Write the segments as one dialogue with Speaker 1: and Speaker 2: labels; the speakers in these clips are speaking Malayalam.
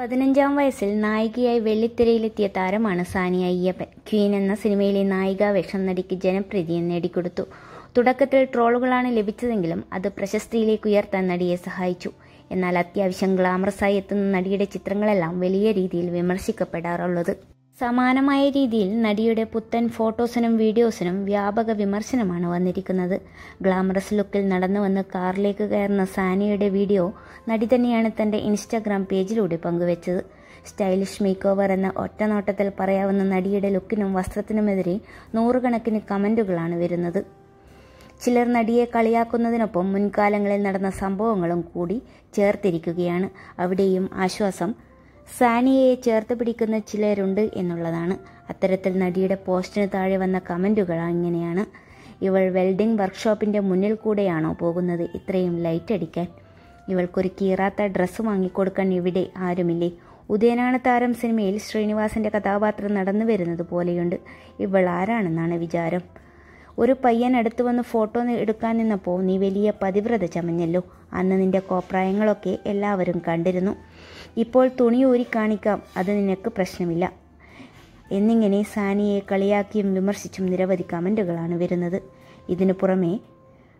Speaker 1: പതിനഞ്ചാം വയസ്സിൽ നായികയായി വെള്ളിത്തിരയിലെത്തിയ താരമാണ് സാനിയ അയ്യപ്പൻ ക്വീൻ എന്ന സിനിമയിലെ നായിക വേഷം നടിക്ക് ജനപ്രീതിയെ നേടിക്കൊടുത്തു തുടക്കത്തിൽ ട്രോളുകളാണ് ലഭിച്ചതെങ്കിലും അത് പ്രശസ്തിയിലേക്ക് ഉയർത്താൻ നടിയെ സഹായിച്ചു എന്നാൽ അത്യാവശ്യം ഗ്ലാമറസായി എത്തുന്ന നടിയുടെ ചിത്രങ്ങളെല്ലാം വലിയ രീതിയിൽ വിമർശിക്കപ്പെടാറുള്ളത് സമാനമായ രീതിയിൽ നടിയുടെ പുത്തൻ ഫോട്ടോസിനും വീഡിയോസിനും വ്യാപക വിമർശനമാണ് വന്നിരിക്കുന്നത് ഗ്ലാമറസ് ലുക്കിൽ നടന്നു വന്ന് കാറിലേക്ക് കയറുന്ന സാനിയുടെ വീഡിയോ നടി തന്നെയാണ് തൻ്റെ ഇൻസ്റ്റാഗ്രാം പേജിലൂടെ പങ്കുവച്ചത് സ്റ്റൈലിഷ് മേക്ക് ഓവർ എന്ന ഒറ്റനോട്ടത്തിൽ പറയാവുന്ന നടിയുടെ ലുക്കിനും വസ്ത്രത്തിനുമെതിരെ നൂറുകണക്കിന് കമൻറ്റുകളാണ് വരുന്നത് ചിലർ നടിയെ കളിയാക്കുന്നതിനൊപ്പം മുൻകാലങ്ങളിൽ നടന്ന സംഭവങ്ങളും കൂടി ചേർത്തിരിക്കുകയാണ് അവിടെയും ആശ്വാസം സാനിയയെ ചേർത്ത് പിടിക്കുന്ന ചിലരുണ്ട് എന്നുള്ളതാണ് അത്തരത്തിൽ നടിയുടെ പോസ്റ്റിന് താഴെ വന്ന കമൻറ്റുകൾ ഇങ്ങനെയാണ് ഇവൾ വെൽഡിംഗ് വർക്ക്ഷോപ്പിൻ്റെ മുന്നിൽ കൂടെയാണോ പോകുന്നത് ഇത്രയും ലൈറ്റ് അടിക്കാൻ ഇവൾക്കൊരു കീറാത്ത ഡ്രസ്സ് വാങ്ങിക്കൊടുക്കാൻ ഇവിടെ ആരുമില്ലേ ഉദയനാണ് താരം സിനിമയിൽ ശ്രീനിവാസിൻ്റെ കഥാപാത്രം നടന്നു വരുന്നത് പോലെയുണ്ട് ഇവൾ ആരാണെന്നാണ് വിചാരം ഒരു പയ്യൻ അടുത്ത് വന്ന് ഫോട്ടോ എടുക്കാൻ നിന്നപ്പോൾ നീ വലിയ പതിവ്രത ചമഞ്ഞല്ലോ അന്ന് നിന്റെ കോപ്രായങ്ങളൊക്കെ എല്ലാവരും കണ്ടിരുന്നു ഇപ്പോൾ തുണി ഊരി കാണിക്കാം അത് നിനക്ക് പ്രശ്നമില്ല എന്നിങ്ങനെ സാനിയെ കളിയാക്കിയും വിമർശിച്ചും നിരവധി കമൻറ്റുകളാണ് വരുന്നത് ഇതിനു പുറമേ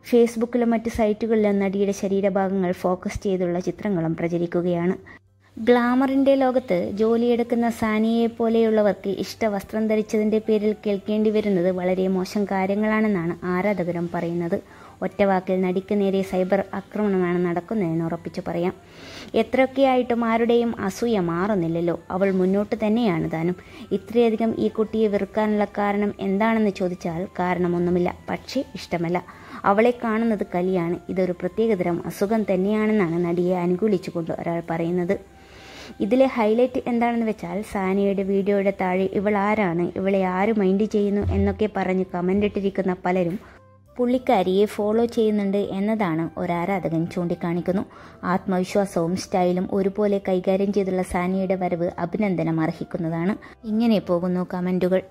Speaker 1: ഫേസ്ബുക്കിലും മറ്റ് സൈറ്റുകളിലും നടിയുടെ ശരീരഭാഗങ്ങൾ ഫോക്കസ് ചെയ്തുള്ള ചിത്രങ്ങളും പ്രചരിക്കുകയാണ് ഗ്ലാമറിൻ്റെ ലോകത്ത് ജോലിയെടുക്കുന്ന സാനിയെ പോലെയുള്ളവർക്ക് വസ്ത്രം ധരിച്ചതിൻ്റെ പേരിൽ കേൾക്കേണ്ടി വരുന്നത് വളരെ മോശം കാര്യങ്ങളാണെന്നാണ് ആരാധകരം പറയുന്നത് ഒറ്റവാക്കിൽ നടിക്ക് നേരെ സൈബർ ആക്രമണമാണ് നടക്കുന്നതെന്ന് ഉറപ്പിച്ചു പറയാം എത്രയൊക്കെയായിട്ടും ആരുടെയും അസൂയ മാറുന്നില്ലല്ലോ അവൾ മുന്നോട്ട് തന്നെയാണ് താനും ഇത്രയധികം ഈ കുട്ടിയെ വെറുക്കാനുള്ള കാരണം എന്താണെന്ന് ചോദിച്ചാൽ കാരണമൊന്നുമില്ല പക്ഷേ ഇഷ്ടമല്ല അവളെ കാണുന്നത് കലിയാണ് ഇതൊരു പ്രത്യേകതരം അസുഖം തന്നെയാണെന്നാണ് നടിയെ അനുകൂലിച്ചുകൊണ്ട് ഒരാൾ പറയുന്നത് ഇതിലെ ഹൈലൈറ്റ് എന്താണെന്ന് വെച്ചാൽ സാനിയുടെ വീഡിയോയുടെ താഴെ ഇവൾ ആരാണ് ഇവളെ ആര് മൈൻഡ് ചെയ്യുന്നു എന്നൊക്കെ പറഞ്ഞ് കമൻ്റ് ഇട്ടിരിക്കുന്ന പലരും പുള്ളിക്കാരിയെ ഫോളോ ചെയ്യുന്നുണ്ട് എന്നതാണ് ഒരാരാധകൻ ചൂണ്ടിക്കാണിക്കുന്നു ആത്മവിശ്വാസവും സ്റ്റൈലും ഒരുപോലെ കൈകാര്യം ചെയ്തുള്ള സാനിയുടെ വരവ് അഭിനന്ദനം അർഹിക്കുന്നതാണ് ഇങ്ങനെ പോകുന്നു കമൻറ്റുകൾ